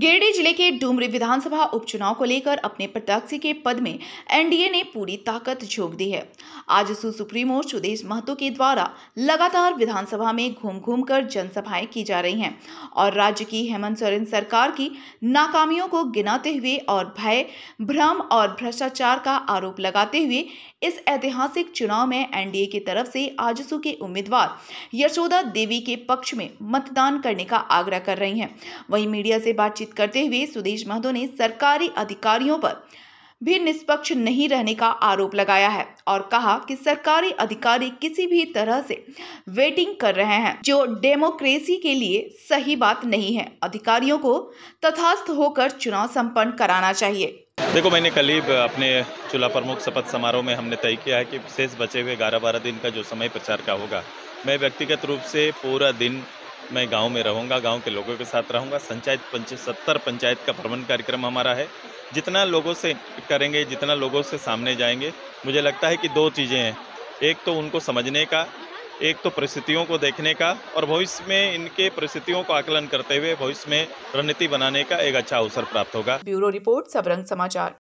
गिरिडीह जिले के डूमरी विधानसभा उपचुनाव को लेकर अपने प्रत्याशी के पद में एनडीए ने पूरी ताकत झोंक दी है आज सुप्रीमो सुदेश महतो के द्वारा लगातार विधानसभा में घूम घूम कर जनसभाएं की जा रही हैं और राज्य की हेमंत सोरेन सरकार की नाकामियों को गिनाते हुए और भय भ्रम और भ्रष्टाचार का आरोप लगाते हुए इस ऐतिहासिक चुनाव में एनडीए की तरफ से आजसू के उम्मीदवार यशोदा देवी के पक्ष में मतदान करने का आग्रह कर रही हैं वहीं मीडिया से बातचीत बातचीत करते हुए सुदेश महतो ने सरकारी अधिकारियों पर भी निष्पक्ष नहीं रहने का आरोप लगाया है और कहा कि सरकारी अधिकारी किसी भी तरह से वेटिंग कर रहे हैं जो डेमोक्रेसी के लिए सही बात नहीं है अधिकारियों को तथास्थ होकर चुनाव संपन्न कराना चाहिए देखो मैंने ही अपने चुला प्रमुख शपथ समारोह में हमने तय किया है कि शेष बचे हुए ग्यारह बारह दिन का जो समय प्रचार का होगा मैं व्यक्तिगत रूप से पूरा दिन मैं गांव में रहूँगा गांव के लोगों के साथ रहूँगा संचायत पंच सत्तर पंचायत का भ्रमण कार्यक्रम हमारा है जितना लोगों से करेंगे जितना लोगों से सामने जाएंगे मुझे लगता है कि दो चीज़ें हैं एक तो उनको समझने का एक तो परिस्थितियों को देखने का और भविष्य में इनके परिस्थितियों को आकलन करते हुए भविष्य में रणनीति बनाने का एक अच्छा अवसर प्राप्त होगा ब्यूरो रिपोर्ट सबरंग समाचार